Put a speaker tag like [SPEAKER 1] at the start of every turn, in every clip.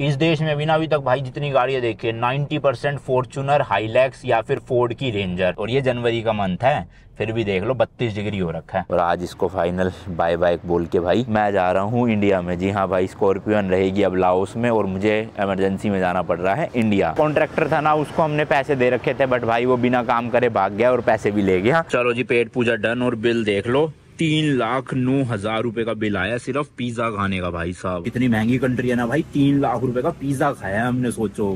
[SPEAKER 1] इस देश में बिना ना अभी तक भाई जितनी गाड़ियां देखी 90% परसेंट फॉर्चूनर हाईलैक्स या फिर फोर्ड की रेंजर और ये जनवरी का मंथ है फिर भी देख लो बत्तीस डिग्री हो रखा है और आज इसको फाइनल बाय बाय बोल के भाई मैं जा रहा हूँ इंडिया में जी हाँ भाई स्कॉर्पियन रहेगी अब लाओस में और मुझे इमरजेंसी में जाना पड़ रहा है इंडिया कॉन्ट्रेक्टर था ना उसको हमने पैसे दे रखे थे बट भाई वो बिना काम करे भाग गया और पैसे भी ले गया चलो जी पेट पूजा डन और बिल देख लो तीन लाख नौ हजार रूपए का बिल आया सिर्फ पिज्जा खाने का भाई साहब इतनी महंगी कंट्री है ना भाई तीन लाख रूपए का पिज्जा खाया हमने सोचो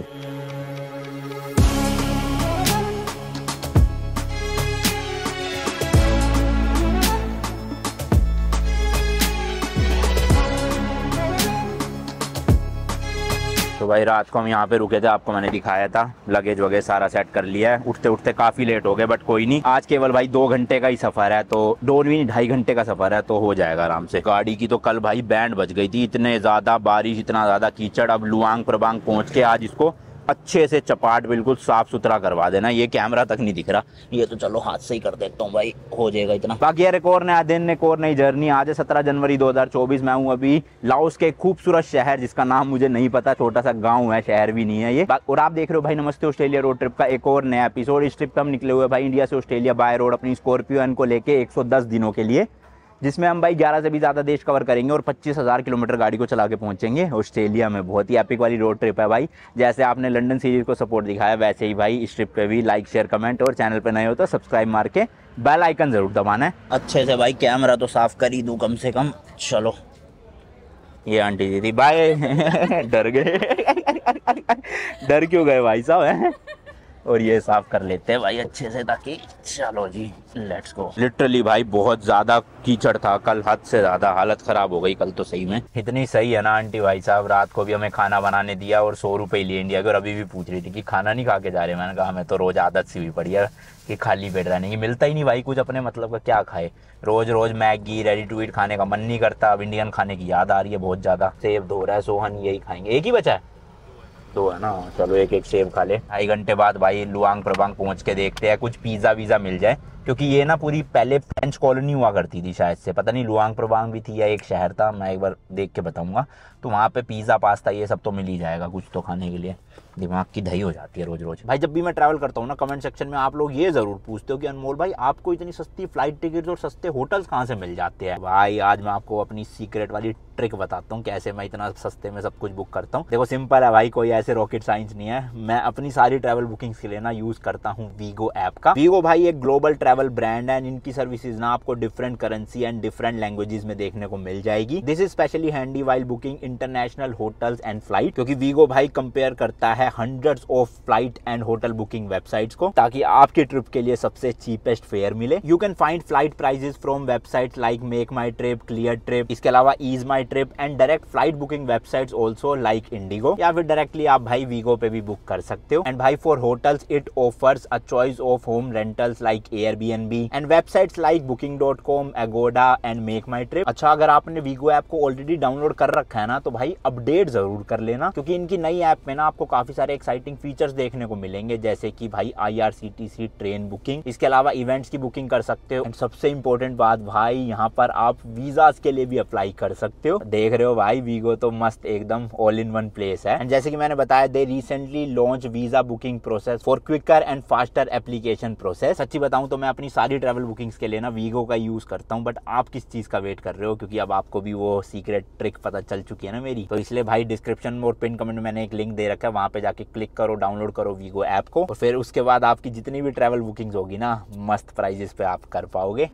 [SPEAKER 1] तो भाई रात को हम यहाँ पे रुके थे आपको मैंने दिखाया था लगेज वगैरह सारा सेट कर लिया है उठते उठते काफ़ी लेट हो गए बट कोई नहीं आज केवल भाई दो घंटे का ही सफ़र है तो दो नहीं ढाई घंटे का सफ़र है तो हो जाएगा आराम से गाड़ी की तो कल भाई बैंड बज गई थी इतने ज़्यादा बारिश इतना ज़्यादा कीचड़ अब लुआंग प्रबांग पहुंच के आज इसको अच्छे से चपाट बिल्कुल साफ सुथरा करवा देना ये कैमरा तक नहीं दिख रहा ये तो चलो हाथ से ही कर देता हूँ भाई हो जाएगा इतना बाकी यार एक और नया दिन एक और नई जर्नी आज है सत्रह जनवरी 2024 मैं हूँ अभी लाओस के खूबसूरत शहर जिसका नाम मुझे नहीं पता छोटा सा गाँव है शहर भी नहीं है ये और आप देख रहे हो भाई नमस्ते ऑस्ट्रेलिया रोड ट्रिप का एक और नया एपिसोड इस ट्रिप का हम निकले हुए भाई इंडिया से ऑस्ट्रेलिया बाय रोड अपनी स्कॉर्पियो को लेकर एक दिनों के लिए जिसमें हम भाई 11 से भी ज़्यादा देश कवर करेंगे और 25,000 किलोमीटर गाड़ी को चला के पहुँचेंगे ऑस्ट्रेलिया में बहुत ही एपिक वाली रोड ट्रिप है भाई जैसे आपने लंडन सीरीज़ को सपोर्ट दिखाया वैसे ही भाई इस ट्रिप पर भी लाइक शेयर कमेंट और चैनल पर नए हो तो सब्सक्राइब मार के बेल आइकन ज़रूर दबाना है अच्छे से भाई कैमरा तो साफ़ कर ही दूँ कम से कम चलो ये आंटी जी थी बाय डर गए डर क्यों गए भाई साहब है और ये साफ कर लेते हैं भाई अच्छे से ताकि चलो जी लेट्स गो लिटरली भाई बहुत ज्यादा कीचड़ था कल हद से ज्यादा हालत खराब हो गई कल तो सही में इतनी सही है ना आंटी भाई साहब रात को भी हमें खाना बनाने दिया और सौ रुपए लिए इंडिया के और अभी भी पूछ रही थी कि खाना नहीं खा के जा रहे मैंने कहा हमें तो रोज आदत सी भी पड़ी है कि खाली पेट रहने की मिलता ही नहीं भाई कुछ अपने मतलब का क्या खाए रोज रोज मैगी रेडी टू ईट खाने का मन नहीं करता अब इंडियन खाने की याद आ रही है बहुत ज्यादा सेब धो रहा है सोहन यही खाएंगे एक ही बचा है तो है ना चलो एक एक सेब खा ले ढाई घंटे बाद भाई लुआंग प्रभांग पहुंच के देखते हैं कुछ पिज़्ज़ा वीज़ा मिल जाए क्योंकि ये ना पूरी पहले फ्रेंच कॉलोनी हुआ करती थी शायद से पता नहीं लुआंग प्रवांग भी थी या एक शहर था मैं एक बार देख के बताऊंगा तो वहाँ पे पिज़्ज़ा पास्ता ये सब तो मिल ही जाएगा कुछ तो खाने के लिए दिमाग की दही हो जाती है रोज़ रोज़ भाई जब भी मैं ट्रैवल करता हूँ ना कमेंट सेक्शन में आप लोग ये ज़रूर पूछते हो कि अनमोल भाई आपको इतनी सस्ती फ्लाइट टिकट और सस्ते होटल्स कहाँ से मिल जाते हैं भाई आज मैं आपको अपनी सीक्रेट वाली ट्रिक बताता हूँ कैसे मैं इतना सस्ते में सब कुछ बुक करता हूँ देखो सिंपल है भाई कोई ऐसे रॉकेट साइंस नहीं है मैं अपनी सारी ट्रैवल बुकिंग्स के लिए ना यूज़ करता हूँ वीगो ऐप का वीगो भाई एक global travel reliable brand and इनकी सर्विसेज ना आपको different currency and different languages में देखने को मिल जाएगी this is especially handy while booking international hotels and flight क्योंकि वीगो भाई कंपेयर करता है hundred of flight and hotel booking website को ताकि आपके ट्रिप के लिए सबसे चीपेस्ट फेयर मिले you can find flight prices from website like MakeMyTrip Cleartrip इसके अलावा EaseMyTrip and direct flight booking website also like IndiGo या फिर डायरेक्टली आप भाई वीगो पे भी बुक कर सकते हो एंड भाई for hotels it offers a choice of home rentals like air Airbnb and websites like booking dot com Agoda and MakeMyTrip अच्छा अगर आपने Vigo ऐप को ऑलरेडी डाउनलोड कर रखा है ना तो भाई अपडेट जरूर कर लेना क्योंकि इनकी नई ऐप में ना आपको काफी सारे एक्साइटिंग फीचर्स देखने को मिलेंगे जैसे कि भाई आईआरसीटीसी ट्रेन बुकिंग इसके अलावा इवेंट्स की बुकिंग कर सकते हो एंड सबसे इंपॉर्टेंट बात भाई यहाँ पर आप वीजा के लिए भी अप्लाई कर सकते हो देख रहे हो भाई वीगो तो मस्त एकदम ऑल इन वन प्लेस है एंड जैसे कि मैंने बताया they recently launch visa booking process for quicker and faster application process सच्ची बताऊं तो मैं अपनी सारी ट्रैवल बुकिंग्स के लिए ना वीगो का यूज़ करता हूँ बट आप किस चीज़ का वेट कर रहे हो क्योंकि अब आपको भी वो सीक्रेट ट्रिक पता चल चुकी है ना मेरी तो इसलिए भाई डिस्क्रिप्शन और पिन कमेंट में मैंने एक लिंक दे रखा है वहाँ पे जाके क्लिक करो डाउनलोड करो वीगो ऐप को और फिर उसके बाद आपकी जितनी भी ट्रैवल बुकिंग्स होगी ना मस्त प्राइजेस पे आप कर पाओगे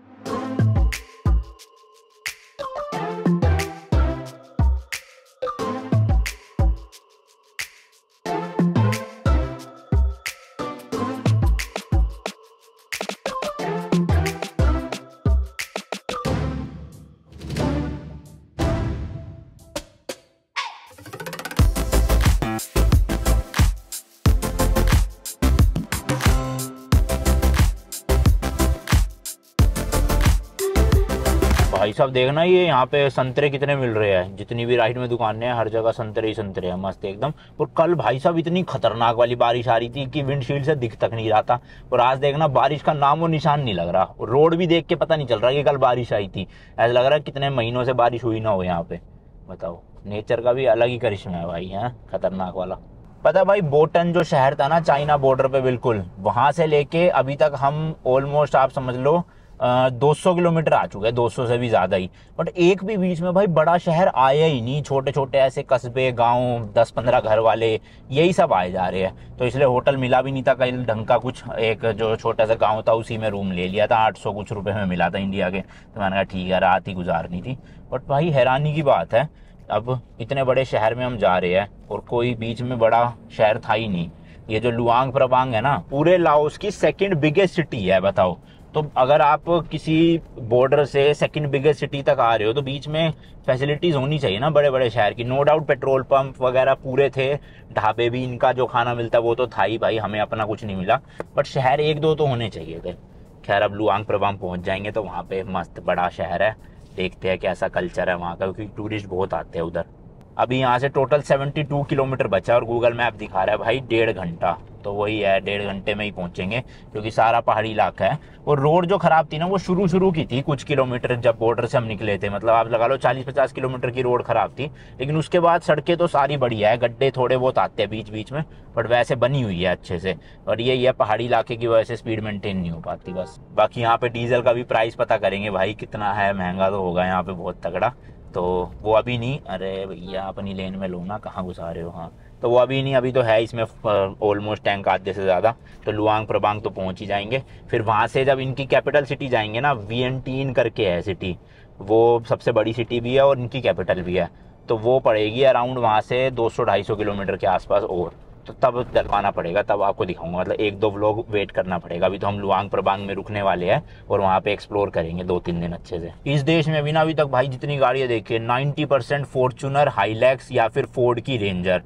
[SPEAKER 1] देखना ये यहाँ पे संतरे कितने मिल रहे हैं जितनी भी राइट में दुकानें हैं हर जगह संतरे ही संतरे हैं मस्त एकदम और कल भाई साहब इतनी खतरनाक वाली बारिश आ रही थी कि विंडशील्ड से दिख तक नहीं रहा था और आज देखना बारिश का नाम और निशान नहीं लग रहा और रोड भी देख के पता नहीं चल रहा कि कल बारिश आई थी ऐसा लग रहा है कितने महीनों से बारिश हुई ना हो यहाँ पे बताओ नेचर का भी अलग ही करिश्मा है भाई है हाँ? खतरनाक वाला पता भाई बोटन जो शहर था ना चाइना बॉर्डर पे बिल्कुल वहां से लेके अभी तक हम ऑलमोस्ट आप समझ लो 200 किलोमीटर आ चुके हैं 200 से भी ज़्यादा ही बट एक भी बीच में भाई बड़ा शहर आया ही नहीं छोटे छोटे ऐसे कस्बे गांव 10-15 घर वाले यही सब आए जा रहे हैं तो इसलिए होटल मिला भी नहीं था कहीं ढंग का कुछ एक जो छोटा सा गाँव था उसी में रूम ले लिया था आठ कुछ रुपये में मिला था इंडिया के तो मैंने कहा ठीक है रात ही गुजारनी थी बट भाई हैरानी की बात है अब इतने बड़े शहर में हम जा रहे हैं और कोई बीच में बड़ा शहर था ही नहीं ये जो लुआंग प्रबांग है ना पूरे लाओस की सेकेंड बिगेस्ट सिटी है बताओ तो अगर आप किसी बॉर्डर से सेकंड बिगेस्ट सिटी तक आ रहे हो तो बीच में फैसिलिटीज़ होनी चाहिए ना बड़े बड़े शहर की नो डाउट पेट्रोल पंप वगैरह पूरे थे ढाबे भी इनका जो खाना मिलता वो तो था ही भाई हमें अपना कुछ नहीं मिला बट शहर एक दो तो होने चाहिए थे खैर अब लुआंग प्रभाम पहुँच जाएंगे तो वहाँ पर मस्त बड़ा शहर है देखते हैं कैसा कल्चर है वहाँ का क्योंकि टूरिस्ट बहुत आते हैं उधर अभी यहाँ से टोटल 72 किलोमीटर बचा और गूगल मैप दिखा रहा है भाई डेढ़ घंटा तो वही है डेढ़ घंटे में ही पहुँचेंगे क्योंकि सारा पहाड़ी इलाका है और रोड जो ख़राब थी ना वो शुरू शुरू की थी कुछ किलोमीटर जब बॉर्डर से हम निकले थे मतलब आप लगा लो चालीस पचास किलोमीटर की रोड ख़राब थी लेकिन उसके बाद सड़कें तो सारी बढ़िया है गड्ढे थोड़े बहुत आते हैं बीच बीच में बट वैसे बनी हुई है अच्छे से और ये है पहाड़ी इलाके की वजह से स्पीड मेंटेन नहीं हो पाती बस बाकी यहाँ पे डीजल का भी प्राइस पता करेंगे भाई कितना है महंगा तो होगा यहाँ पे बहुत तगड़ा तो वो अभी नहीं अरे भैया अपनी लेन में लो ना कहाँ घुसा रहे हो हाँ तो वो अभी नहीं अभी तो है इसमें ऑलमोस्ट टैंक आधे से ज़्यादा तो लुआंग प्रबांग तो पहुँच ही जाएंगे फिर वहाँ से जब इनकी कैपिटल सिटी जाएंगे ना वी करके है सिटी वो सबसे बड़ी सिटी भी है और इनकी कैपिटल भी है तो वो पड़ेगी अराउंड वहाँ से दो सौ किलोमीटर के आसपास और तो तब चलवाना पड़ेगा तब आपको दिखाऊंगा मतलब एक दो व्लॉग वेट करना पड़ेगा अभी तो हम लुआंग प्रबांग में रुकने वाले हैं और वहाँ पे एक्सप्लोर करेंगे दो तीन दिन अच्छे से इस देश में अभी ना अभी तक भाई जितनी गाड़ियाँ देखी है नाइन्टी परसेंट फॉर्चूनर हाईलैक्स या फिर फोर्ड की रेंजर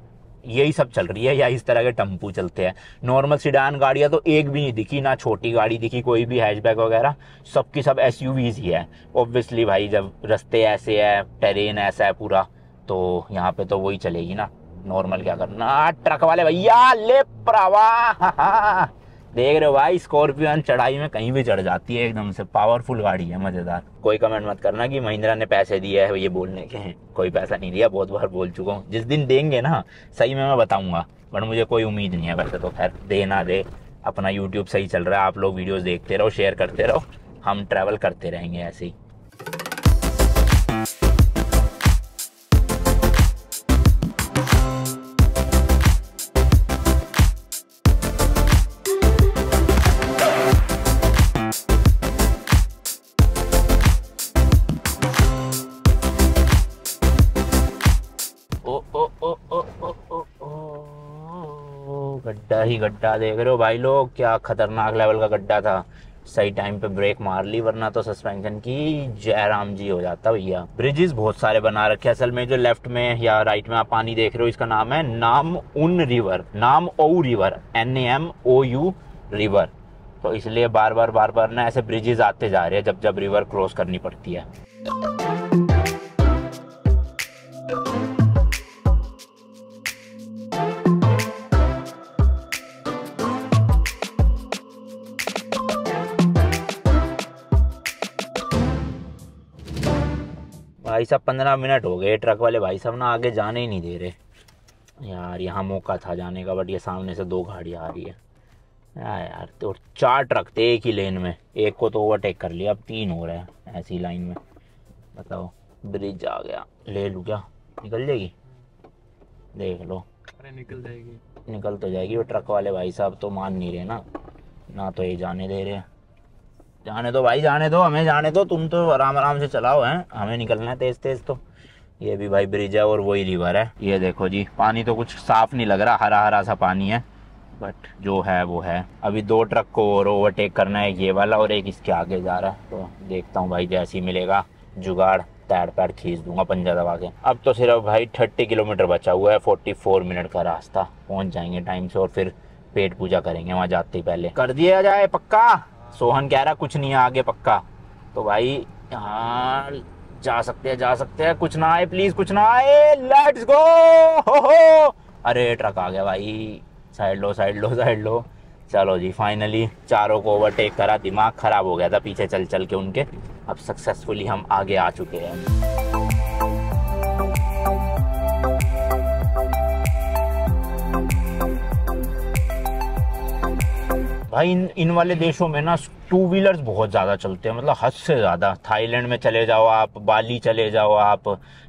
[SPEAKER 1] यही सब चल रही है या इस तरह के टम्पू चलते हैं नॉर्मल सिडान गाड़ियाँ तो एक भी नहीं दिखी ना छोटी गाड़ी दिखी कोई भी हैचबैक वगैरह सब की सब एस ही है ऑब्वियसली भाई जब रस्ते ऐसे है टेरेन ऐसा है पूरा तो यहाँ पे तो वही चलेगी ना नॉर्मल क्या करना ट्रक वाले भैया ले प्रवाह देख रहे हो भाई स्कॉर्पियो चढ़ाई में कहीं भी चढ़ जाती है एकदम से पावरफुल गाड़ी है मजेदार कोई कमेंट मत करना कि महिंद्रा ने पैसे दिए है ये बोलने के हैं कोई पैसा नहीं दिया बहुत बार बोल चुका हूँ जिस दिन देंगे ना सही में मैं बताऊंगा बट मुझे कोई उम्मीद नहीं है वैसे तो खैर दे ना दे अपना यूट्यूब सही चल रहा है आप लोग वीडियोज देखते रहो शेयर करते रहो हम ट्रेवल करते रहेंगे ऐसे ही गड्ढा ही गड्ढा देख रहे हो भाई लोग क्या खतरनाक लेवल का गड्ढा था सही टाइम पे ब्रेक मार ली वरना तो सस्पेंशन की जयराम जी हो जाता भैया ब्रिजेस बहुत सारे बना रखे असल में जो लेफ्ट में या राइट में आप पानी देख रहे हो इसका नाम है नाम उन river Nam Ou river N M O U river तो इसलिए बार बार बार बार ना ऐसे ब्रिजेस आते जा रहे हैं जब जब रिवर क्रॉस करनी पड़ती है भाई साहब पंद्रह मिनट हो गए ट्रक वाले भाई साहब ना आगे जाने ही नहीं दे रहे यार यहाँ मौका था जाने का बट ये सामने से दो गाड़ी आ रही है यार यार तो चार ट्रक थे एक ही लेन में एक को तो ओवरटेक कर लिया अब तीन हो रहे हैं ऐसी लाइन में बताओ ब्रिज आ गया ले लू क्या निकल जाएगी देख लो अरे निकल जाएगी निकल तो जाएगी वो ट्रक वाले भाई साहब तो मान नहीं रहे ना ना तो ये जाने दे रहे हैं जाने दो भाई जाने दो हमें जाने दो तुम तो आराम आराम से चलाओ हैं हमें निकलना है तेज़ तेज़ तो ये भी भाई ब्रिज है और वही रिवर है ये देखो जी पानी तो कुछ साफ नहीं लग रहा हरा हरा सा पानी है बट जो है वो है अभी दो ट्रक को और ओवरटेक करना है ये वाला और एक इसके आगे जा रहा है तो देखता हूँ भाई जैसे ही मिलेगा जुगाड़ पैर पैर खींच दूंगा पंजा दबा के अब तो सिर्फ भाई थर्टी किलोमीटर बचा हुआ है फोर्टी फोर मिनट का रास्ता पहुंच जाएंगे टाइम से और फिर पेट पूजा करेंगे वहां जाते ही पहले कर दिया जाए पक्का सोहन कह रहा कुछ नहीं है आगे पक्का तो भाई हाँ जा सकते हैं जा सकते हैं कुछ ना आए प्लीज कुछ ना आए लेट्स गो हो हो अरे ट्रक आ गया भाई साइड लो साइड लो साइड लो चलो जी फाइनली चारों को ओवरटेक करा दिमाग खराब हो गया था पीछे चल चल के उनके अब सक्सेसफुली हम आगे आ चुके हैं भाई इन इन वाले देशों में ना टू व्हीलर्स बहुत ज़्यादा चलते हैं मतलब हद से ज़्यादा थाईलैंड में चले जाओ आप बाली चले जाओ आप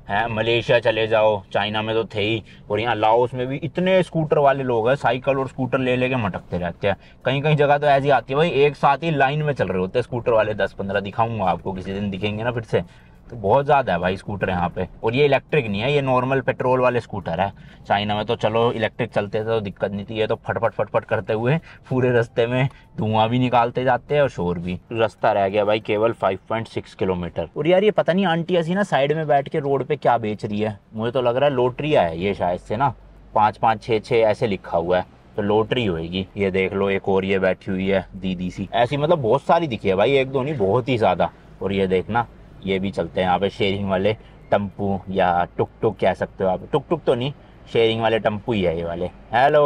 [SPEAKER 1] हैं मलेशिया चले जाओ चाइना में तो थे ही और यहाँ लाओस में भी इतने स्कूटर वाले लोग हैं साइकिल और स्कूटर ले लेके मटकते रहते हैं कहीं कहीं जगह तो ऐसी आती है भाई एक साथ ही लाइन में चल रहे होते हैं स्कूटर वाले दस पंद्रह दिखाऊंगा आपको किसी दिन दिखेंगे ना फिर से तो बहुत ज़्यादा है भाई स्कूटर यहाँ पे और ये इलेक्ट्रिक नहीं है ये नॉर्मल पेट्रोल वाले स्कूटर है चाइना में तो चलो इलेक्ट्रिक चलते थे तो दिक्कत नहीं थी ये तो फटफट फटफट करते हुए पूरे रास्ते में धुआं भी निकालते जाते हैं और शोर भी रास्ता रह गया भाई केवल 5.6 किलोमीटर और यार ये पता नहीं आंटी ऐसी ना साइड में बैठ के रोड पर क्या बेच रही है मुझे तो लग रहा है लोटरिया है ये शायद से ना पाँच पाँच छः छः ऐसे लिखा हुआ है तो लोटरी होएगी ये देख लो एक और ये बैठी हुई है दीदी सी ऐसी मतलब बहुत सारी दिखी है भाई एक दो नहीं बहुत ही ज़्यादा और ये देखना ये भी चलते हैं यहाँ पे शेयरिंग वाले टम्पू या टुक टुक कह सकते हो आप टुक टुक तो नहीं शेयरिंग वाले टम्पू ही है ये वाले हेलो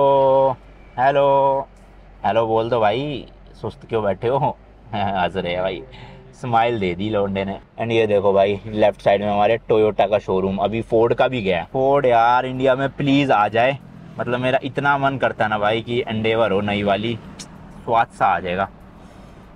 [SPEAKER 1] हेलो हेलो बोल दो भाई सुस्त क्यों बैठे हो हाजिर है भाई स्माइल दे दी लोंडे ने एंड ये देखो भाई लेफ्ट साइड में हमारे टोयोटा का शोरूम अभी फोर्ड का भी गया फोर्ड यार इंडिया में प्लीज़ आ जाए मतलब मेरा इतना मन करता ना भाई कि एंडेवर हो नई वाली स्वाद सा आ जाएगा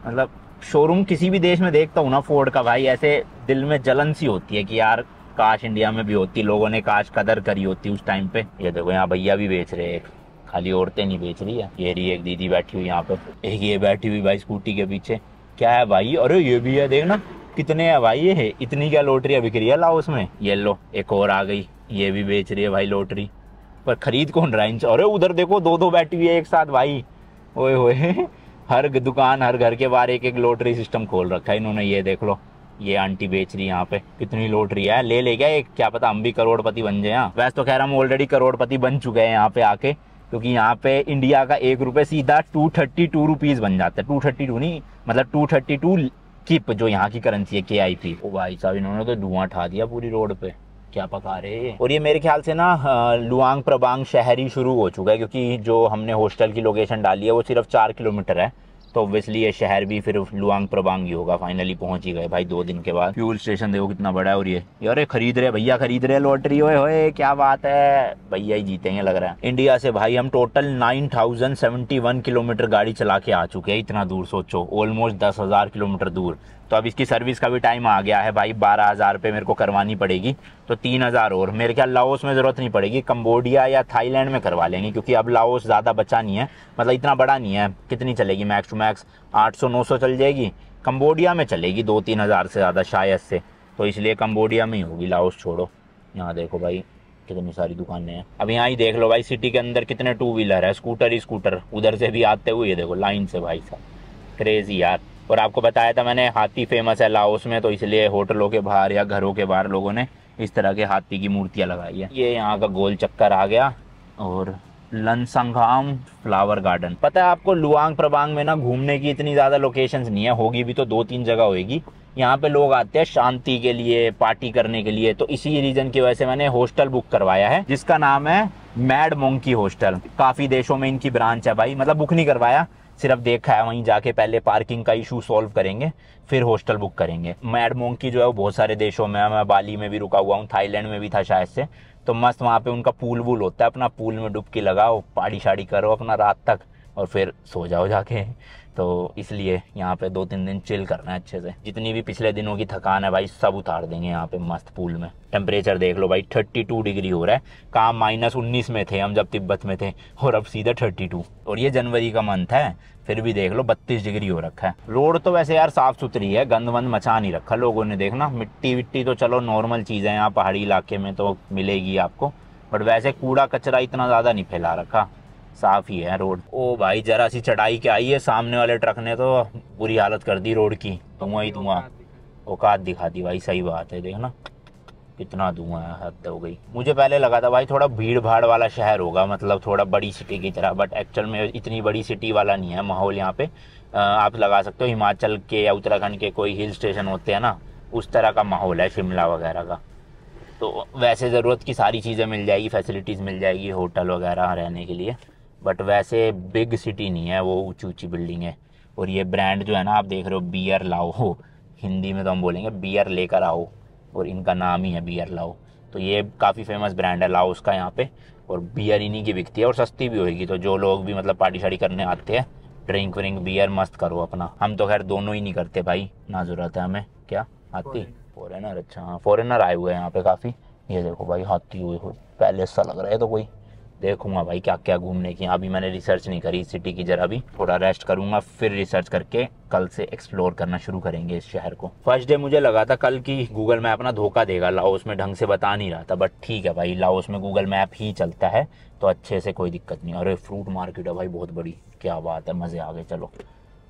[SPEAKER 1] मतलब शोरूम किसी भी देश में देखता हूँ ना फोर्ड का भाई ऐसे दिल में जलन सी होती है कि यार काश इंडिया में भी होती लोगों ने काश कदर करी होती उस टाइम पे ये देखो यहाँ भैया भी बेच रहे हैं खाली औरतें नहीं बेच रही है ये रही एक दीदी बैठी हुई यहाँ पे एक ये बैठी हुई भाई स्कूटी के पीछे क्या है भाई अरे ये भी है देखना कितने है भाई ये है इतनी क्या लोटरी बिक रही है लाओस ये लो एक और आ गई ये भी बेच रही है भाई लोटरी पर खरीद कौन रहा है अरे उधर देखो दो दो बैठी हुई है एक साथ भाई ओए होए हर दुकान हर घर के बाहर एक एक लोटरी सिस्टम खोल रखा है इन्होंने ये देख लो ये आंटी बेच रही है यहाँ पे कितनी लौट रही है ले ले गया एक क्या पता हम भी करोड़पति बन जाए यहाँ वैसे तो खैर हम ऑलरेडी करोड़पति बन चुके हैं यहाँ पे आके क्योंकि यहाँ पे इंडिया का एक रुपये सीधा टू थर्टी टू रुपीज़ बन जाता है टू थर्टी टू नहीं मतलब टू थर्टी टू किप जो यहाँ की करेंसी है के आई पी ओ भाई साहब इन्होंने तो धुआं ठा दिया पूरी रोड पे क्या पका रहे हैं और ये मेरे ख्याल से ना लुआंग प्रबांग शहर ही शुरू हो चुका है क्योंकि जो हमने हॉस्टल की लोकेशन डाली है वो सिर्फ चार किलोमीटर है तो ऑब्वियसली ये शहर भी फिर लुआंग प्रबांग ही होगा फाइनली पहुंच ही गए भाई दो दिन के बाद फ्यूल स्टेशन देखो कितना बड़ा है और ये यार खरीद रहे भैया खरीद रहे लॉटरी ओए होए क्या बात है भैया ही जीतेंगे लग रहा है इंडिया से भाई हम टोटल नाइन किलोमीटर गाड़ी चला के आ चुके हैं इतना दूर सोचो ऑलमोस्ट दस किलोमीटर दूर तो अब इसकी सर्विस का भी टाइम आ गया है भाई बारह हज़ार रुपये मेरे को करवानी पड़ेगी तो तीन हज़ार और मेरे ख्याल लाओस में ज़रूरत नहीं पड़ेगी कम्बोडिया या थाईलैंड में करवा लेंगे क्योंकि अब लाओस ज़्यादा बचा नहीं है मतलब इतना बड़ा नहीं है कितनी चलेगी मैक्स टू मैक्स आठ सौ नौ सौ चल जाएगी कम्बोडिया में चलेगी दो तीन हज़ार से ज़्यादा शायद से तो इसलिए कम्बोडिया में ही होगी लाओस छोड़ो यहाँ देखो भाई कितनी सारी दुकानें हैं अब यहाँ ही देख लो भाई सिटी के अंदर कितने टू व्हीलर है स्कूटर ही स्कूटर उधर से भी आते हुए देखो लाइन से भाई साहब क्रेजी यार और आपको बताया था मैंने हाथी फेमस है लाओस में तो इसलिए होटलों के बाहर या घरों के बाहर लोगों ने इस तरह के हाथी की मूर्तियां लगाई है ये यहाँ का गोल चक्कर आ गया और लनसंगाम फ्लावर गार्डन पता है आपको लुआंग प्रबांग में ना घूमने की इतनी ज़्यादा लोकेशंस नहीं है होगी भी तो दो तीन जगह होगी यहाँ पे लोग आते हैं शांति के लिए पार्टी करने के लिए तो इसी रीज़न की वजह से मैंने हॉस्टल बुक करवाया है जिसका नाम है मैड मोंकी हॉस्टल काफ़ी देशों में इनकी ब्रांच है भाई मतलब बुक नहीं करवाया सिर्फ देखा है वहीं जाके पहले पार्किंग का इशू सॉल्व करेंगे फिर हॉस्टल बुक करेंगे मैड मोंकी जो है वो बहुत सारे देशों में है मैं बाली में भी रुका हुआ हूँ थाईलैंड में भी था शायद से तो मस्त वहाँ पे उनका पूल वूल होता है अपना पूल में डुबकी लगाओ पाड़ी शाड़ी करो अपना रात तक और फिर सो जाओ जाके तो इसलिए यहाँ पे दो तीन दिन चिल करना है अच्छे से जितनी भी पिछले दिनों की थकान है भाई सब उतार देंगे यहाँ पे मस्त पूल में टेम्परेचर देख लो भाई थर्टी टू डिग्री हो रहा है काम माइनस उन्नीस में थे हम जब तिब्बत में थे और अब सीधा टू और ये जनवरी का मंथ है फिर भी देख लो बत्तीस डिग्री हो रखा है रोड तो वैसे यार साफ सुथरी है गंद वंद मचा नहीं रखा लोगों ने देखना मिट्टी विट्टी तो चलो नॉर्मल चीज़ है यहाँ पहाड़ी इलाके में तो मिलेगी आपको बट वैसे कूड़ा कचरा इतना ज़्यादा नहीं फैला रखा साफ ही है रोड ओ भाई जरा सी चढ़ाई के आई है सामने वाले ट्रक ने तो बुरी हालत कर दी रोड की धुआं ही धुआं औकात दिखा दी भाई सही बात है देखना कितना धुआं हद हो गई मुझे पहले लगा था भाई थोड़ा भीड़ भाड़ वाला शहर होगा मतलब थोड़ा बड़ी सिटी की तरह बट एक्चुअल में इतनी बड़ी सिटी वाला नहीं है माहौल यहाँ पे आप लगा सकते हो हिमाचल के या उत्तराखंड के कोई हिल स्टेशन होते हैं ना उस तरह का माहौल है शिमला वगैरह का तो वैसे ज़रूरत की सारी चीज़ें मिल जाएगी फैसिलिटीज़ मिल जाएगी होटल वगैरह रहने के लिए बट वैसे बिग सिटी नहीं है वो ऊँची ऊँची बिल्डिंग है और ये ब्रांड जो है ना आप देख रहे हो बियर लाओ हिंदी में तो हम बोलेंगे बियर लेकर आओ और इनका नाम ही है बियर लाओ तो ये काफ़ी फेमस ब्रांड है लाओ उसका यहाँ पे और बियर इन्हीं की बिकती है और सस्ती भी होगी तो जो लोग भी मतलब पार्टी शाड़ी करने आते हैं ड्रिंक व्रिंक बियर मस्त करो अपना हम तो खैर दोनों ही नहीं करते भाई ना ज़रूरत है हमें क्या हाथी फॉरेनर अच्छा हाँ फॉरेनर आए हुए हैं यहाँ पे काफ़ी ये देखो भाई हाथी हुए हो पहले ऐसा लग रहा है तो कोई देखूंगा भाई क्या क्या घूमने की अभी मैंने रिसर्च नहीं करी सिटी की जरा भी थोड़ा रेस्ट करूंगा फिर रिसर्च करके कल से एक्सप्लोर करना शुरू करेंगे इस शहर को फर्स्ट डे मुझे लगा था कल की गूगल मैप ना धोखा देगा लाओस में ढंग से बता नहीं रहा था बट ठीक है भाई लाओस में गूगल मैप ही चलता है तो अच्छे से कोई दिक्कत नहीं और फ्रूट मार्केट है भाई बहुत बड़ी क्या बात है मज़े आ गए चलो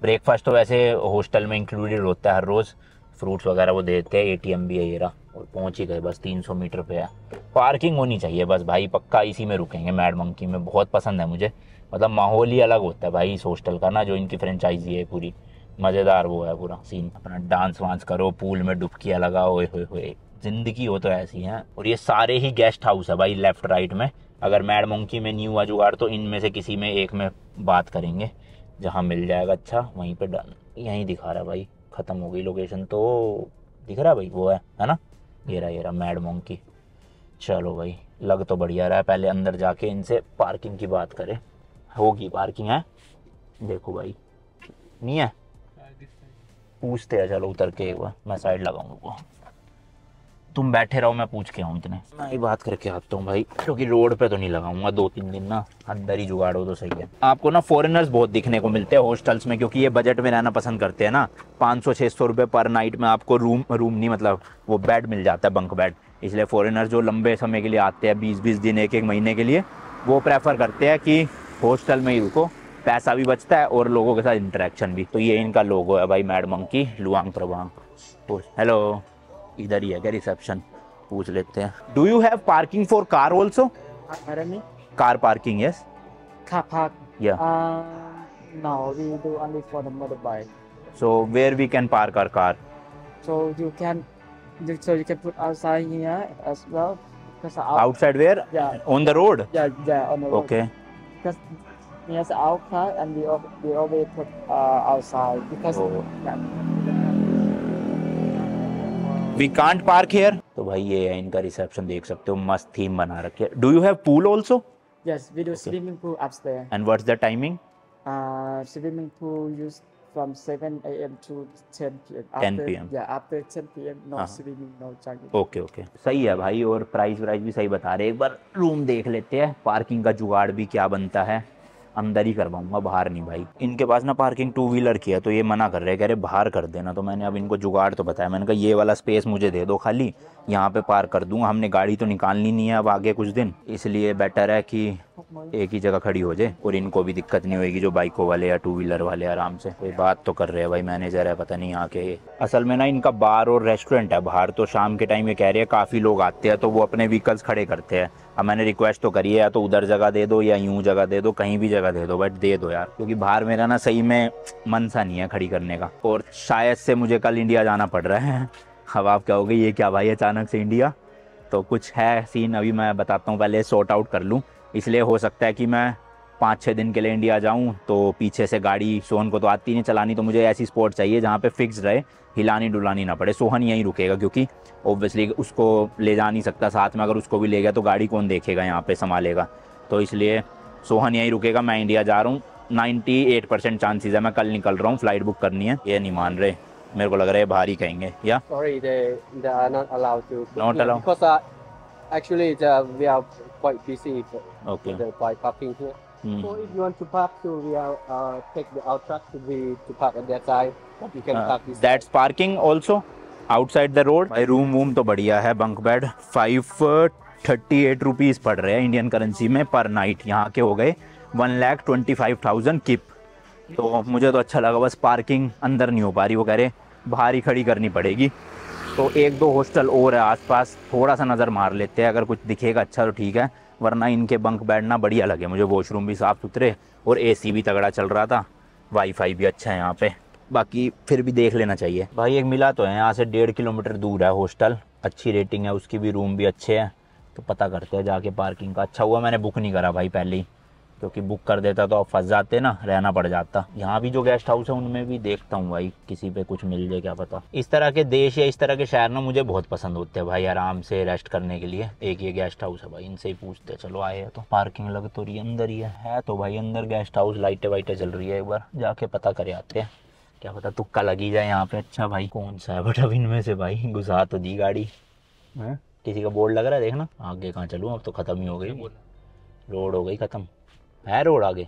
[SPEAKER 1] ब्रेकफास्ट तो वैसे हॉस्टल में इंक्लूडेड होता है हर रोज़ फ्रूट्स वगैरह वो देते हैं ए टी एम भी है ये रहा और पहुंच ही गए बस 300 मीटर पे है पार्किंग होनी चाहिए बस भाई पक्का इसी में रुकेंगे मैड मंकी में बहुत पसंद है मुझे मतलब माहौल ही अलग होता है भाई इस हॉस्टल का ना जो इनकी फ्रेंचाइजी है पूरी मज़ेदार वो है पूरा सीन अपना डांस वांस करो पूल में डुबकियाँ लगाओ हो ज़िंदगी हो तो ऐसी है और ये सारे ही गेस्ट हाउस है भाई लेफ्ट राइट में अगर मैड मंकी में न्यू हुआ जुगाड़ तो इनमें से किसी में एक में बात करेंगे जहाँ मिल जाएगा अच्छा वहीं पर डन यहीं दिखा रहा है भाई ख़त्म हो गई लोकेशन तो दिख रहा है भाई वो है है ना ये रहा ये रहा मैड मोंकी चलो भाई लग तो बढ़िया रहा है पहले अंदर जाके इनसे पार्किंग की बात करें होगी पार्किंग है देखो भाई नहीं है पूछते हैं चलो उतर के एक बार मैं साइड लगाऊंगा तुम बैठे रहो मैं पूछ के आऊँ इतने मैं ही बात करके आता हूँ भाई क्योंकि रोड पे तो नहीं लगाऊंगा दो तीन दिन ना अंदर ही जुगाड़ो तो सही है आपको ना फॉरेनर्स बहुत दिखने को मिलते हैं हॉस्टल्स में क्योंकि ये बजट में रहना पसंद करते हैं ना पाँच सौ छः सौ रुपये पर नाइट में आपको रूम रूम नहीं मतलब वो बेड मिल जाता है बंक बेड इसलिए फॉरेनर जो लंबे समय के लिए आते हैं बीस बीस दिन एक एक महीने के लिए वो प्रेफर करते हैं कि हॉस्टल में ही रुको पैसा भी बचता है और लोगों के साथ इंटरेक्शन भी तो ये इनका लोगो है भाई Mad Monkey Luang Prabang hello इधर ही है रिसेप्शन पूछ लेते हैं do you have parking for car also car parking yes so park. We can park our car so you can So you can, put outside here as well. out, outside where? Yeah. On the road. Yeah, yeah, on the road. Okay. Because yes, our car and we we always put uh, outside because. Oh. Yeah. We can't park here तो भाई ये है इनका reception देख सकते हो मस्त theme बना रखी है do you have pool also yes we do swimming pool upstairs and what's the timing swimming pool use from 7 AM to 10 PM 10 PM या after 10 PM no swimming no no okay uh-huh. Okay सही है भाई और price wise भी सही बता रहे एक बार रूम देख लेते हैं पार्किंग का जुगाड़ भी क्या बनता है अंदर ही करवाऊंगा बाहर नहीं भाई इनके पास ना पार्किंग टू व्हीलर की है तो ये मना कर रहे हैं कह रहे बाहर कर देना तो मैंने अब इनको जुगाड़ तो बताया मैंने कहा ये वाला स्पेस मुझे दे दो खाली यहाँ पे पार्क कर दूंगा हमने गाड़ी तो निकालनी नहीं है अब आगे कुछ दिन इसलिए बेटर है कि एक ही जगह खड़ी हो जाए और इनको भी दिक्कत नहीं होगी जो बाइकों वाले या टू व्हीलर वाले आराम से कोई बात तो कर रहे हैं भाई मैनेजर है पता नहीं यहाँ के असल में ना इनका बार और रेस्टोरेंट है बाहर तो शाम के टाइम ये कह रहे हैं काफ़ी लोग आते हैं तो वो अपने व्हीकल्स खड़े करते हैं अब मैंने रिक्वेस्ट तो करी है या तो उधर जगह दे दो या यूं जगह दे दो कहीं भी जगह दे दो बट दे दो यार क्योंकि बाहर मेरा ना सही में मन सा नहीं है खड़ी करने का और शायद से मुझे कल इंडिया जाना पड़ रहा है अब आप क्या हो ये क्या भाई अचानक से इंडिया तो कुछ है सीन अभी मैं बताता हूँ पहले सॉर्ट आउट कर लूँ इसलिए हो सकता है कि मैं पाँच छः दिन के लिए इंडिया जाऊँ तो पीछे से गाड़ी सोहन को तो आती नहीं चलानी तो मुझे ऐसी स्पॉट चाहिए जहाँ पे फिक्स रहे हिलानी डुलानी ना पड़े सोहन यहीं रुकेगा क्योंकि ओब्वियसली उसको ले जा नहीं सकता साथ में अगर उसको भी ले गया तो गाड़ी कौन देखेगा यहाँ पर संभालेगा तो इसलिए सोहन यहीं रुकेगा मैं इंडिया जा रहा हूँ नाइन्टी एट परसेंट चांसेज है मैं कल निकल रहा हूँ फ्लाइट बुक करनी है ये नहीं मान रहे मेरे को लग रहा है बाहर ही कहेंगे या sorry uh, we are quite busy okay. parking here Mm. So if you want to park, so we are uh, take the our truck to be to park at that side, but you can uh, park this. That's parking also outside the road. My room room तो बढ़िया है bunk bed five. Thirty eight rupees पड़ रहे हैं Indian currency में पर night यहाँ के हो गए one lakh twenty five thousand kip तो मुझे तो अच्छा लगा बस पार्किंग अंदर नहीं हो पा रही वो कह रहे बाहर ही खड़ी करनी पड़ेगी तो एक दो हॉस्टल और है आसपास थोड़ा सा नज़र मार लेते हैं अगर कुछ दिखेगा अच्छा तो ठीक है वरना इनके बंक बैठना बढ़िया लगे मुझे वॉशरूम भी साफ़ सुथरे और एसी भी तगड़ा चल रहा था वाईफाई भी अच्छा है यहाँ पे बाकी फिर भी देख लेना चाहिए भाई एक मिला तो है यहाँ से डेढ़ किलोमीटर दूर है हॉस्टल अच्छी रेटिंग है उसकी भी रूम भी अच्छे हैं तो पता करते हैं जाके पार्किंग का अच्छा हुआ मैंने बुक नहीं करा भाई पहले ही क्योंकि बुक कर देता तो आप फंस जाते ना रहना पड़ जाता यहाँ भी जो गेस्ट हाउस है उनमें भी देखता हूँ भाई किसी पे कुछ मिल जाए क्या पता इस तरह के देश या इस तरह के शहर ना मुझे बहुत पसंद होते हैं भाई आराम से रेस्ट करने के लिए एक ये गेस्ट हाउस है भाई इनसे ही पूछते चलो आए हैं तो पार्किंग लग तो रही अंदर ही है, तो भाई अंदर गेस्ट हाउस लाइटें वाइटें चल रही है एक बार जाके पता करे आते हैं क्या पता तुक्का लगी जाए यहाँ पे अच्छा भाई कौन सा है बट अब इनमें से भाई घुसा तो दी गाड़ी किसी का बोर्ड लग रहा है देखना आगे कहाँ चलूँ अब तो ख़त्म ही हो गई रोड हो गई ख़त्म है रोड आगे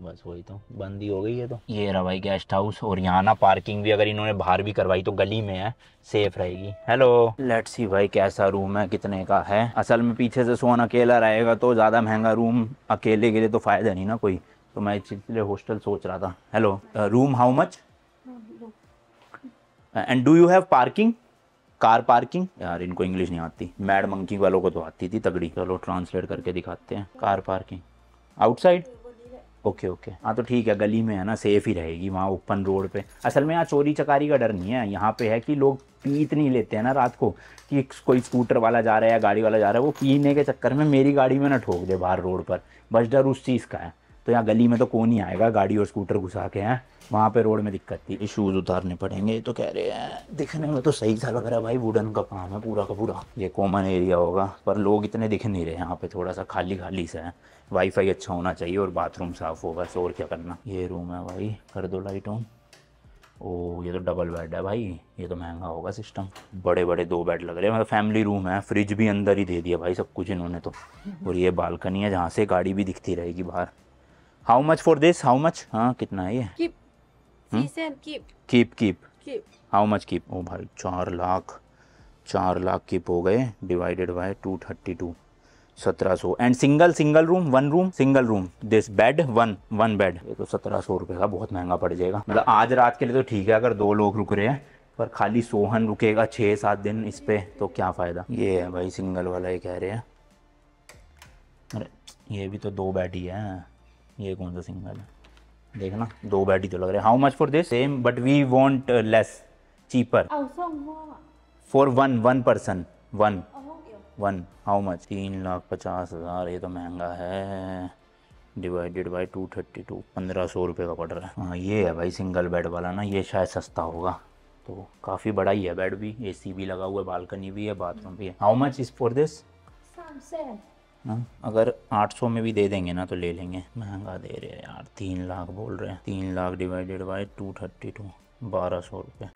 [SPEAKER 1] बस वही तो बंद ही हो गई है तो ये रहा भाई गेस्ट हाउस और यहाँ ना पार्किंग भी अगर इन्होंने बाहर भी करवाई तो गली में है सेफ रहेगी हेलो लेट सी भाई कैसा रूम है कितने का है असल में पीछे से सोन अकेला रहेगा तो ज़्यादा महंगा रूम अकेले के लिए तो फ़ायदा नहीं ना कोई तो मैं इसलिए हॉस्टल सोच रहा था hello room how much and do you have parking car parking यार इनको इंग्लिश नहीं आती मैड मंकी वालों को तो आती थी तगड़ी चलो ट्रांसलेट करके दिखाते हैं car parking outside okay okay हाँ तो ठीक है गली में है ना सेफ़ ही रहेगी वहाँ ओपन रोड पे असल में यहाँ चोरी चकारी का डर नहीं है यहाँ पे है कि लोग पी इतनी लेते हैं ना रात को कि कोई स्कूटर वाला जा रहा है या गाड़ी वाला जा रहा है वो पीने के चक्कर में मेरी गाड़ी में ना ठोक दे बाहर रोड पर बस डर उस चीज़ का है तो यहाँ गली में तो कौन ही आएगा गाड़ी और स्कूटर घुसा के हैं वहाँ पे रोड में दिक्कत थी शूज़ उतारने पड़ेंगे तो कह रहे हैं दिखने में तो सही था लग रहा है भाई वुडन का काम है पूरा का पूरा ये कॉमन एरिया होगा पर लोग इतने दिख नहीं रहे यहाँ पे थोड़ा सा खाली खाली सा है वाईफाई अच्छा होना चाहिए और बाथरूम साफ़ होगा सो और क्या करना ये रूम है भाई कर दो लाइट ऑन ओ ये तो डबल बेड है भाई ये तो महंगा होगा सिस्टम बड़े बड़े दो बेड लग रहे हैं मतलब फैमिली रूम है फ्रिज भी अंदर ही दे दिया भाई सब कुछ इन्होंने तो और ये बालकनी है जहाँ से गाड़ी भी दिखती रहेगी बाहर how much for this how much हाँ कितना है ये kip kip how much kip ओ भाई चार लाख चार लाख कीप हो गए divided by two thirty two सत्रह सौ and single single room one room single room this bed one one bed ये तो सत्रह सौ रुपये का बहुत महंगा पड़ जाएगा मतलब आज रात के लिए तो ठीक है अगर दो लोग रुक रहे हैं पर खाली सोहन रुकेगा छः सात दिन इस पर तो क्या फ़ायदा ये है भाई सिंगल वाला ये कह रहे हैं अरे ये भी तो दो बेड ही है ये कौन सा सिंगल है देखना दो बेड ही तो लग रहे how much for this same but we want less cheaper for one one person one one how much तीन लाख पचास हज़ार ये तो महंगा है divided by two thirty two पंद्रह सौ रुपये का पड़ रहा है हाँ ये है भाई सिंगल बेड वाला ना ये शायद सस्ता होगा तो काफ़ी बड़ा ही है बेड भी एसी भी लगा हुआ है बालकनी भी है बाथरूम भी है how much is for this ना अगर 800 में भी दे देंगे ना तो ले लेंगे महंगा दे रहे हैं यार तीन लाख बोल रहे हैं तीन lakh divided by two thirty two बारह सौ रुपये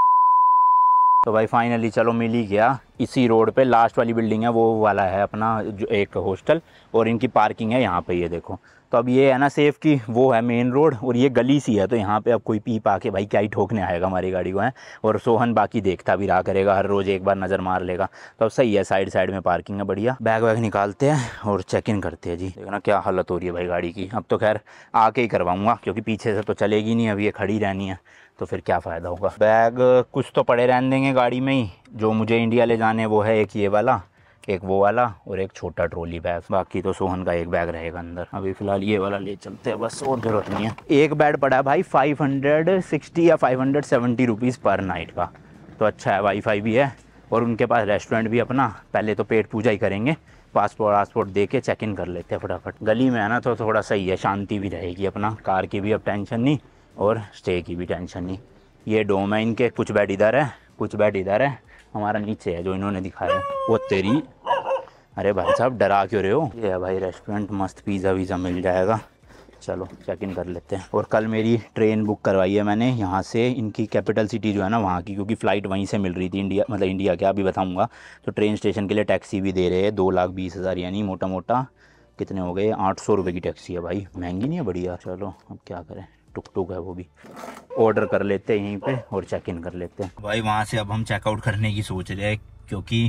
[SPEAKER 1] तो भाई फाइनली चलो मिल ही गया इसी रोड पे लास्ट वाली बिल्डिंग है वो वाला है अपना जो एक हॉस्टल और इनकी पार्किंग है यहाँ पे ये देखो तो अब ये है ना सेफ की वो है मेन रोड और ये गली सी है तो यहाँ पे अब कोई पीप आके भाई क्या ही ठोकने आएगा हमारी गाड़ी को है और सोहन बाकी देखता भी रहा करेगा हर रोज़ एक बार नज़र मार लेगा तो अब सही है साइड साइड में पार्किंग है बढ़िया बैग वैग निकालते हैं और चेक इन करते हैं जी देखना क्या हालत हो रही है भाई गाड़ी की अब तो खैर आके ही करवाऊँगा क्योंकि पीछे से तो चलेगी नहीं अभी ये खड़ी रहनी है तो फिर क्या फ़ायदा होगा बैग कुछ तो पड़े रहने देंगे गाड़ी में ही जो मुझे इंडिया ले जाने वो है एक ये वाला एक वो वाला और एक छोटा ट्रोली बैग बाकी तो सोहन का एक बैग रहेगा अंदर अभी फिलहाल ये वाला ले चलते हैं बस और जरूरत नहीं है एक बेड पड़ा है भाई 560 या 570 रुपीस पर नाइट का तो अच्छा है वाईफाई भी है और उनके पास रेस्टोरेंट भी अपना पहले तो पेट पूजा ही करेंगे पासपोर्ट वासपोर्ट दे के चेक इन कर लेते हैं फटाफट गली में है ना तो थोड़ा सही है शांति भी रहेगी अपना कार की भी अब टेंशन नहीं और स्टे की भी टेंशन नहीं ये डोम है इनके कुछ बेड इधर है कुछ बेड इधर है हमारा नीचे है जो इन्होंने दिखाया वो तेरी अरे भाई साहब डरा क्यों रहे हो ये है भाई रेस्टोरेंट मस्त पिज़्ज़ा वीज़ा मिल जाएगा चलो चेक इन कर लेते हैं और कल मेरी ट्रेन बुक करवाई है मैंने यहाँ से इनकी कैपिटल सिटी जो है ना वहाँ की क्योंकि फ़्लाइट वहीं से मिल रही थी इंडिया मतलब इंडिया क्या अभी बताऊँगा तो ट्रेन स्टेशन के लिए टैक्सी भी दे रहे हैं दो लाख बीस हज़ार यानी मोटा मोटा कितने हो गए आठ सौ रुपये की टैक्सी है भाई महंगी नहीं है बढ़िया चलो अब क्या करें टुक टुक है वो भी ऑर्डर कर लेते हैं यहीं पे और चेक इन कर लेते हैं भाई वहाँ से अब हम चेकआउट करने की सोच रहे हैं क्योंकि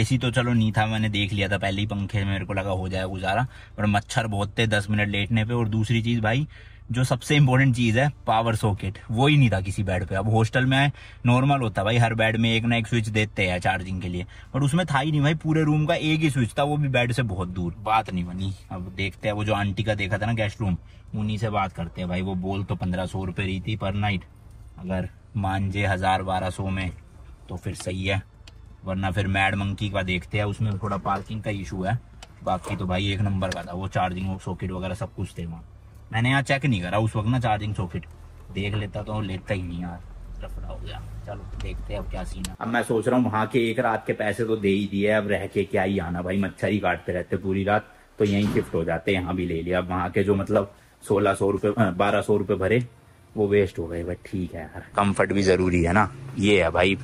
[SPEAKER 1] एसी तो चलो नहीं था मैंने देख लिया था पहले ही पंखे में मेरे को लगा हो जाएगा गुजारा पर मच्छर बहुत थे दस मिनट लेटने पे और दूसरी चीज़ भाई जो सबसे इम्पोर्टेंट चीज़ है पावर सॉकेट वो ही नहीं था किसी बेड पे अब हॉस्टल में नॉर्मल होता भाई हर बेड में एक ना एक स्विच देते हैं चार्जिंग के लिए बट उसमें था ही नहीं भाई पूरे रूम का एक ही स्विच था वो भी बेड से बहुत दूर बात नहीं बनी अब देखते हैं वो जो आंटी का देखा था ना गेस्ट रूम उन्हीं से बात करते हैं भाई वो बोल तो पंद्रह सौ रुपये रही थी पर नाइट अगर मान जे हज़ार बारह सौ में तो फिर सही है वरना फिर मैड मंकी का देखते हैं उसमें थोड़ा पार्किंग का इशू है बाकी तो भाई एक नंबर का था वो चार्जिंग सॉकेट वगैरह सब कुछ थे वहाँ मैंने यहाँ चेक नहीं करा उस वक्त ना चार्जिंग सॉकेट देख लेता तो लेता ही नहीं यार रफड़ा हो गया चलो देखते हैं अब क्या सीन है अब मैं सोच रहा हूँ वहाँ के एक रात के पैसे तो दे ही दिए अब रह के क्या ही आना भाई मच्छर ही काटते रहते पूरी रात तो यहीं शिफ्ट हो जाते यहाँ भी ले लिया अब वहाँ के जो मतलब सोलह सौ रुपये बारह सौ रुपये भरे वो वेस्ट हो गए भाई ठीक है यार कम्फर्ट भी जरूरी है ना ये है भाई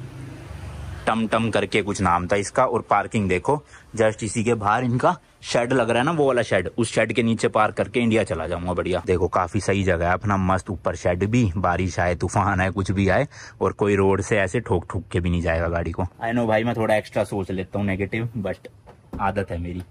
[SPEAKER 1] टम टम करके कुछ नाम था इसका और पार्किंग देखो जस्ट इसी के बाहर इनका शेड लग रहा है ना वो वाला शेड उस शेड के नीचे पार करके इंडिया चला जाऊंगा बढ़िया देखो काफी सही जगह है अपना मस्त ऊपर शेड भी बारिश आए तूफान आए कुछ भी आए और कोई रोड से ऐसे ठोक ठोक के भी नहीं जाएगा गाड़ी को आई नो भाई मैं थोड़ा एक्स्ट्रा सोच लेता हूँ नेगेटिव बट आदत है मेरी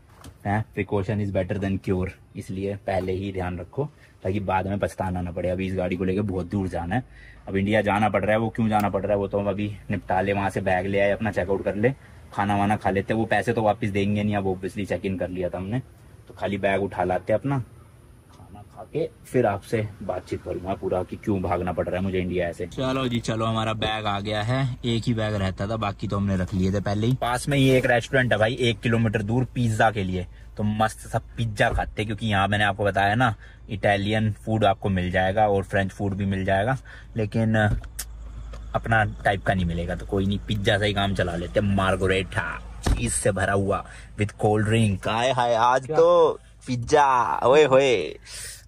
[SPEAKER 1] है precaution is better than cure इसलिए पहले ही ध्यान रखो ताकि बाद में पछताना ना पड़े अभी इस गाड़ी को लेकर बहुत दूर जाना है अब इंडिया जाना पड़ रहा है वो क्यों जाना पड़ रहा है वो तो हम अभी निपटा ले वहां से बैग ले आए अपना चेकआउट कर ले खाना वाना खा लेते हैं वो पैसे तो वापस देंगे नहीं अब ऑब्वियसली चेक इन कर लिया था हमने तो खाली बैग उठा लाते अपना खाना खा के फिर आपसे बातचीत करूंगा पूरा कि क्यों भागना पड़ रहा है मुझे इंडिया ऐसे चलो जी चलो हमारा बैग आ गया है एक ही बैग रहता था बाकी तो हमने रख लिए थे पहले ही पास में ये एक रेस्टोरेंट है भाई एक किलोमीटर दूर पिज्जा के लिए तो मस्त सब पिज्जा खाते क्योंकि यहाँ मैंने आपको बताया ना इटालियन फूड आपको मिल जाएगा और फ्रेंच फूड भी मिल जाएगा लेकिन अपना टाइप का नहीं मिलेगा तो कोई नहीं पिज्जा से ही काम चला लेते मार्गोरेटा चीज से भरा हुआ विद कोल्ड ड्रिंक आए हाय आज क्या? तो पिज्जा ओए होए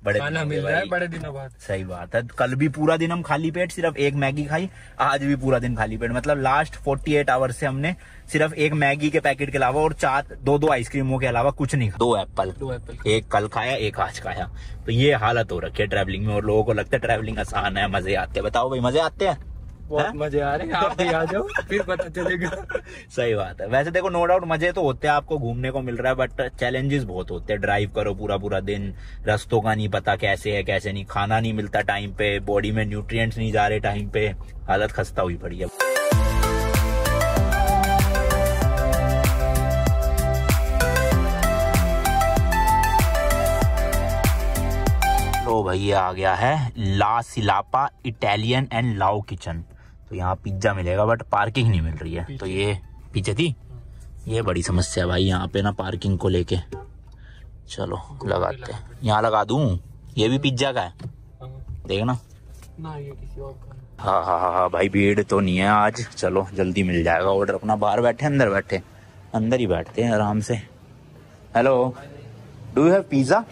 [SPEAKER 1] बड़े खाना मिल रहा है बड़े दिनों बाद सही बात है कल भी पूरा दिन हम खाली पेट सिर्फ एक मैगी खाई आज भी पूरा दिन खाली पेट मतलब लास्ट 48 आवर्स से हमने सिर्फ एक मैगी के पैकेट के अलावा और चार दो दो आइसक्रीमों के अलावा कुछ नहीं दो एप्पल दो एप्पल एक कल खाया एक आज खाया तो ये हालत हो रखी है ट्रेवलिंग में और लोगों को लगता है ट्रेवलिंग आसान है मजे आते हैं बताओ भाई मजे आते हैं बहुत मजे आ रहे हैं आप भी आ जाओ फिर पता चलेगा सही बात है वैसे देखो नो डाउट मजे तो होते हैं आपको घूमने को मिल रहा है बट चैलेंजेस बहुत होते हैं ड्राइव करो पूरा पूरा दिन रस्तों का नहीं पता कैसे है कैसे नहीं खाना नहीं मिलता टाइम पे बॉडी में न्यूट्रिय नहीं जा रहे टाइम पे हालत खस्ता हुई पड़ी है तो आ गया है ला सिलापा इटालियन एंड लाओ किचन तो यहाँ पिज्जा मिलेगा बट पार्किंग नहीं मिल रही है तो ये पिज्जा थी ये बड़ी समस्या भाई यहाँ पे ना पार्किंग को लेके चलो लगाते हैं यहाँ लगा दू ये भी पिज्जा का है देखना हाँ हाँ हाँ हाँ भाई भीड़ तो नहीं है आज चलो जल्दी मिल जाएगा ऑर्डर अपना बाहर बैठे अंदर बैठे अंदर ही बैठते हैं आराम से hello do you have pizza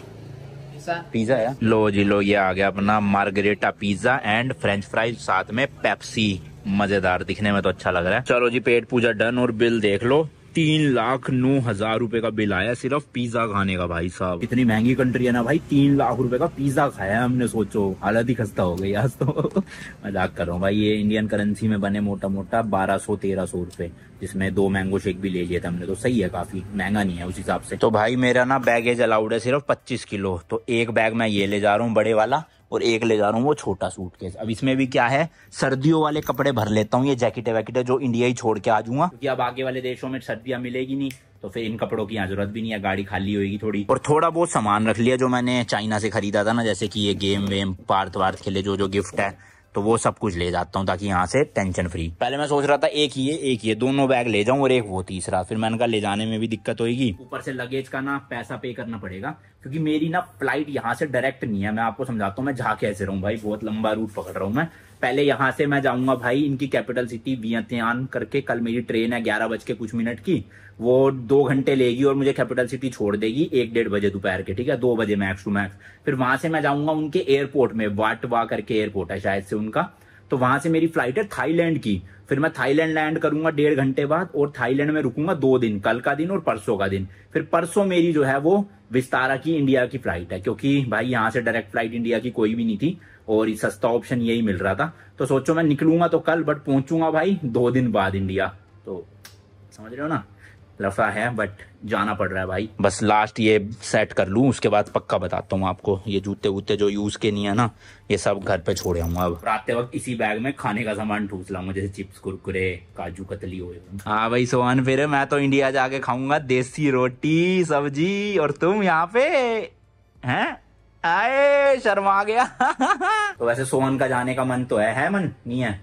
[SPEAKER 1] pizza है लो जी लो ये आ गया अपना Margherita pizza and French fries साथ में पेप्सी मजेदार दिखने में तो अच्छा लग रहा है चलो जी पेट पूजा डन और बिल देख लो तीन लाख नौ हजार रूपए का बिल आया सिर्फ पिज्जा खाने का भाई साहब इतनी महंगी कंट्री है ना भाई तीन लाख रुपए का पिज्जा खाया हमने सोचो हालत ही खस्ता हो गई आज तो मजाक कर रहा हूँ भाई ये इंडियन करेंसी में बने मोटा मोटा बारह सौ तेरह सौ रूपए जिसमें दो मैंगो शेक भी ले लिया था हमने तो सही है काफी महंगा नहीं है उस हिसाब से तो भाई मेरा ना बैगेज अलाउड है सिर्फ पच्चीस किलो तो एक बैग मैं ये ले जा रहा हूँ बड़े वाला और एक ले जा रहा हूँ वो छोटा सूट केस अब इसमें भी क्या है सर्दियों वाले कपड़े भर लेता हूँ ये जैकेट वैकेट है जो इंडिया ही छोड़ के आ जाऊंगा क्योंकि अब आगे वाले देशों में सर्दियां मिलेगी नहीं तो फिर इन कपड़ों की यहाँ जरूरत भी नहीं है गाड़ी खाली होगी थोड़ी और थोड़ा बहुत सामान रख लिया जो मैंने चाइना से खरीदा था ना जैसे कि ये गेम वेम पार्थ वार्थ खेले जो जो गिफ्ट है तो वो सब कुछ ले जाता हूँ ताकि यहाँ से टेंशन फ्री पहले मैं सोच रहा था एक ही है एक ही दोनों बैग ले जाऊँ और एक वो तीसरा फिर मैंने कहा ले जाने में भी दिक्कत होगी ऊपर से लगेज का ना पैसा पे करना पड़ेगा क्योंकि मेरी ना फ्लाइट यहाँ से डायरेक्ट नहीं है मैं आपको समझाता हूँ मैं झाके ऐसे रहूँ भाई बहुत लंबा रूट पकड़ रहा हूँ मैं पहले यहां से मैं जाऊंगा भाई इनकी कैपिटल सिटी वियतनाम करके कल मेरी ट्रेन है ग्यारह बज के कुछ मिनट की वो दो घंटे लेगी और मुझे कैपिटल सिटी छोड़ देगी एक डेढ़ बजे दोपहर के ठीक है दो बजे मैक्स टू मैक्स फिर वहां से मैं जाऊंगा उनके एयरपोर्ट में वाटवा करके एयरपोर्ट है शायद से उनका तो वहां से मेरी फ्लाइट है थाईलैंड की फिर मैं थाईलैंड लैंड करूंगा डेढ़ घंटे बाद और थाईलैंड में रुकूंगा दो दिन कल का दिन और परसों का दिन फिर परसों मेरी जो है वो विस्तारा की इंडिया की फ्लाइट है क्योंकि भाई यहां से डायरेक्ट फ्लाइट इंडिया की कोई भी नहीं थी और सस्ता ऑप्शन यही मिल रहा था तो सोचो मैं निकलूंगा तो कल बट पहुंचूंगा भाई दो दिन बाद इंडिया तो समझ रहे हो ना लफड़ा है बट जाना पड़ रहा है भाई बस लास्ट ये सेट कर लूँ उसके बाद पक्का बताता हूँ आपको ये जूते वूते जो यूज़ के नहीं है ना ये सब घर पे छोड़े हूँ अब रात के वक्त इसी बैग में खाने का सामान ठूस लाऊंगा जैसे चिप्स कुरकुरे काजू कतली हो हाँ भाई सोहन फिर मैं तो इंडिया जाके खाऊंगा देसी रोटी सब्जी और तुम यहाँ पे हैं आए शर्मा गया तो वैसे सोहन का जाने का मन तो है है मन नहीं है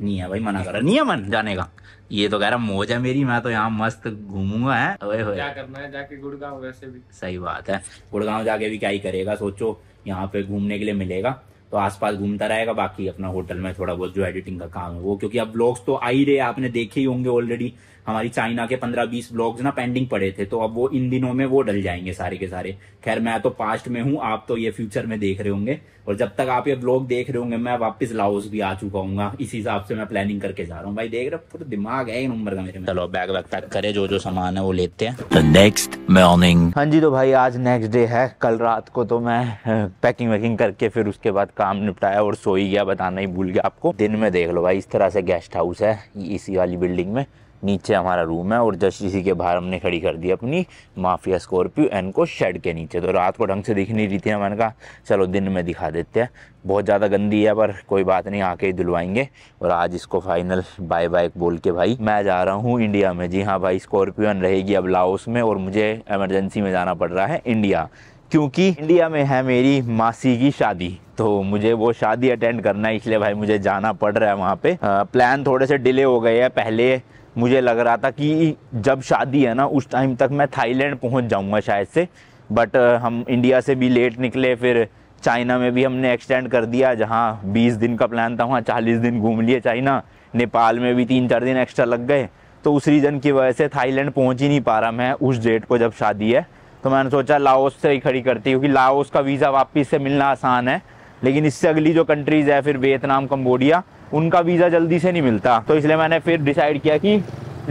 [SPEAKER 1] नहीं है भाई मना कर नहीं है मन जाने का ये तो कह रहा मौज है मेरी मैं तो यहाँ मस्त घूमूंगा है क्या करना है जाके गुड़गांव वैसे भी सही बात है गुड़गांव जाके भी क्या ही करेगा सोचो यहाँ पे घूमने के लिए मिलेगा तो आसपास घूमता रहेगा बाकी अपना होटल में थोड़ा बहुत जो एडिटिंग का काम है वो क्योंकि अब ब्लॉग्स तो आ ही रहे आपने देखे ही होंगे ऑलरेडी हमारी चाइना के पंद्रह बीस ब्लॉग्स ना पेंडिंग पड़े थे तो अब वो इन दिनों में वो डल जाएंगे सारे के सारे खैर मैं तो पास्ट में हूँ आप तो ये फ्यूचर में देख रहे होंगे और जब तक आप ये ब्लॉग देख रहे होंगे मैं वापस लाउस भी आ चुका हूँ इसी हिसाब से मैं प्लानिंग करके जा रहा हूँ भाई देख रहे पूरा दिमाग है नंबर का मेरे में चलो बैग वैग पैक करे जो जो सामान है वो लेते हैं नेक्स्ट मॉर्निंग हाँ जी तो भाई आज नेक्स्ट डे है कल रात को तो मैं पैकिंग वैकिंग करके फिर उसके बाद काम निपटाया और सो ही गया बताना ही भूल गया आपको दिन में देख लो भाई इस तरह से गेस्ट हाउस है इसी वाली बिल्डिंग में नीचे हमारा रूम है और जस्ट इसी के बाहर हमने खड़ी कर दी अपनी माफिया स्कॉर्पियो एन को शेड के नीचे तो रात को ढंग से दिख नहीं रही थी मैंने कहा चलो दिन में दिखा देते हैं बहुत ज़्यादा गंदी है पर कोई बात नहीं आके ही धुलवाएंगे और आज इसको फाइनल बाय बाय बोल के भाई मैं जा रहा हूँ इंडिया में जी हाँ भाई स्कॉर्पियो एन रहेगी अब लाओस में और मुझे एमरजेंसी में जाना पड़ रहा है इंडिया क्योंकि इंडिया में है मेरी मासी की शादी तो मुझे वो शादी अटेंड करना है इसलिए भाई मुझे जाना पड़ रहा है वहाँ पे आ, प्लान थोड़े से डिले हो गए हैं पहले मुझे लग रहा था कि जब शादी है ना उस टाइम तक मैं थाईलैंड पहुंच जाऊंगा शायद से बट हम इंडिया से भी लेट निकले फिर चाइना में भी हमने एक्सटेंड कर दिया जहाँ बीस दिन का प्लान था वहाँ चालीस दिन घूम लिए चाइना नेपाल में भी तीन चार दिन एक्स्ट्रा लग गए तो उस रीज़न की वजह से थाईलैंड पहुँच ही नहीं पा रहा मैं उस डेट को जब शादी है तो मैंने सोचा लाओस से ही खड़ी करती क्योंकि लाओस का वीज़ा वापस से मिलना आसान है लेकिन इससे अगली जो कंट्रीज़ है फिर वियतनाम कम्बोडिया उनका वीज़ा जल्दी से नहीं मिलता तो इसलिए मैंने फिर डिसाइड किया कि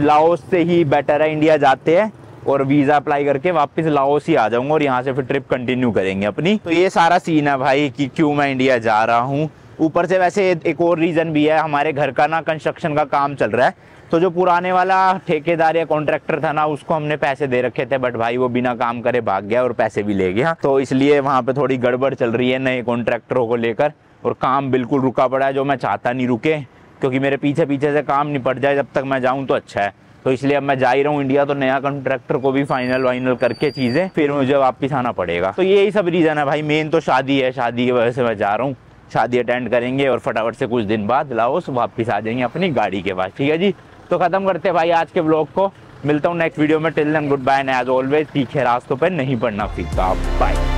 [SPEAKER 1] लाओस से ही बेटर है इंडिया जाते हैं और वीज़ा अप्लाई करके वापस लाओस ही आ जाऊंगा और यहाँ से फिर ट्रिप कंटिन्यू करेंगे अपनी तो ये सारा सीन है भाई कि क्यों मैं इंडिया जा रहा हूँ ऊपर से वैसे एक और रीज़न भी है हमारे घर का ना कंस्ट्रक्शन का काम चल रहा है तो जो पुराने वाला ठेकेदार या कॉन्ट्रैक्टर था ना उसको हमने पैसे दे रखे थे बट भाई वो बिना काम करे भाग गया और पैसे भी ले गया तो इसलिए वहाँ पे थोड़ी गड़बड़ चल रही है नए कॉन्ट्रैक्टरों को लेकर और काम बिल्कुल रुका पड़ा है जो मैं चाहता नहीं रुके क्योंकि मेरे पीछे पीछे से काम निपट जाए जब तक मैं जाऊँ तो अच्छा है तो इसलिए अब मैं जा ही रहा हूँ इंडिया तो नया कॉन्ट्रैक्टर को भी फाइनल वाइनल करके चीज़ें फिर मुझे वापस आना पड़ेगा तो यही सब रीज़न है भाई मेन तो शादी है शादी की वजह से मैं जा रहा हूँ शादी अटेंड करेंगे और फटाफट से कुछ दिन बाद लाओस वापस आ जाएंगे अपनी गाड़ी के पास ठीक है जी तो ख़त्म करते हैं भाई आज के ब्लॉग को मिलता हूँ नेक्स्ट वीडियो में till then good bye and as always तीखे रास्तों पर नहीं पढ़ना फीका बाय